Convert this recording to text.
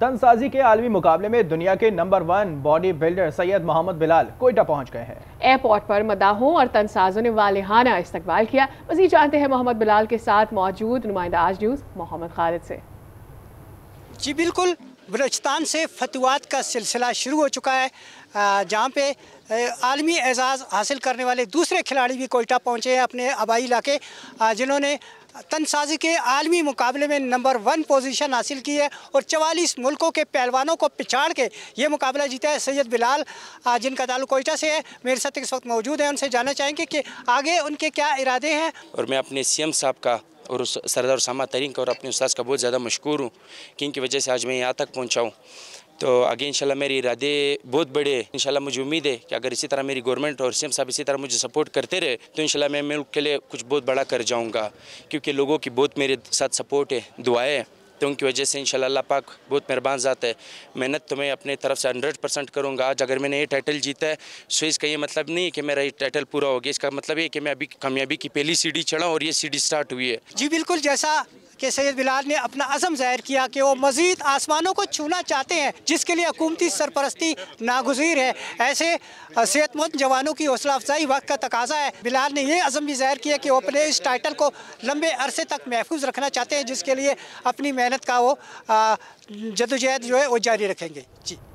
तनसाजी के आलमी मुकाबले में दुनिया के number one bodybuilder Syed Mohammad Bilal Quetta पहुंच गए हैं एयरपोर्ट पर मदाहों और तनसाजों ने वालहाना इस्तकबाल किया मजीद जानते हैं मोहम्मद बिलाल के साथ मौजूद नुमाइंदा आज न्यूज़ मोहम्मद खालिद से जी बिल्कुल बलोचिस्तान से फतवात का सिलसिला शुरू हो चुका है जहाँ पे आलमी एजाज़ हासिल करने वाले दूसरे खिलाड़ी भी कोयटा पहुँचे हैं अपने आबाई इलाके जिन्होंने तनसाजी के आलमी मुकाबले में नंबर वन पोजीशन हासिल की है और चवालीस मुल्कों के पहलवानों को पिछाड़ के ये मुकाबला जीता है सैयद बिलाल जिनका ताल्लुक कोयटा से है मेरे साथ इस वक्त मौजूद है उनसे जानना चाहेंगे कि आगे उनके क्या इरादे हैं और मैं अपने सी साहब का और उस सरदार सामा तरीन का और अपने उस्ताद का बहुत ज़्यादा मशहूर हूँ कि इनकी वजह से आज मैं यहाँ तक पहुँचा हूँ तो आगे इंशाल्लाह मेरे इरादे बहुत बड़े हैं इंशाल्लाह मुझे उम्मीद है कि अगर इसी तरह मेरी गवर्नमेंट और सीएम साहब इसी तरह मुझे सपोर्ट करते रहे तो इंशाल्लाह मैं मुल्क के लिए कुछ बहुत बड़ा कर जाऊँगा क्योंकि लोगों की बहुत मेरे साथ सपोर्ट है दुआएँ तो उनकी वजह से इन पाक बहुत मेहरबान ज़ात है मेहनत तो मैं अपने तरफ से हंड्रेड परसेंट करूँगा आज अगर मैंने ये टाइटल जीता है सो तो इसका ये मतलब नहीं है कि मेरा ये टाइटल पूरा हो गया इसका मतलब ये कि मैं अभी कामयाबी की पहली सीढ़ी चढ़ा और ये सीढ़ी स्टार्ट हुई है जी बिल्कुल जैसा कि सैयद बिलाल ने अपना अजम जाहिर किया कि वो मजीद आसमानों को छूना चाहते हैं जिसके लिए हकूमती सरपरस्ती नागजीर है ऐसे सेहतमंद जवानों की हौसला अफजाई वक्त का तकाजा है बिलाल ने यह अजम भी जाहिर किया कि वो अपने इस टाइटल को लंबे अरसे तक महफूज रखना चाहते हैं जिसके लिए अपनी मेहनत का वो जदोजहद जो है वो जारी रखेंगे जी